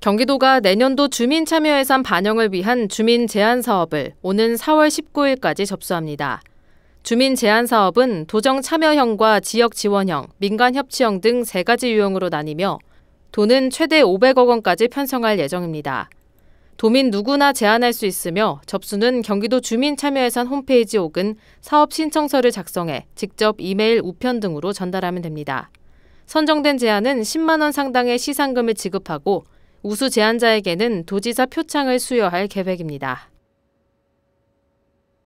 경기도가 내년도 주민 참여 예산 반영을 위한 주민 제안 사업을 오는 4월 19일까지 접수합니다. 주민 제안 사업은 도정 참여형과 지역 지원형, 민간 협치형 등 세 가지 유형으로 나뉘며 돈은 최대 500억 원까지 편성할 예정입니다. 도민 누구나 제안할 수 있으며 접수는 경기도 주민 참여 예산 홈페이지 혹은 사업 신청서를 작성해 직접 이메일 우편 등으로 전달하면 됩니다. 선정된 제안은 10만 원 상당의 시상금을 지급하고 우수 제안자에게는 도지사 표창을 수여할 계획입니다.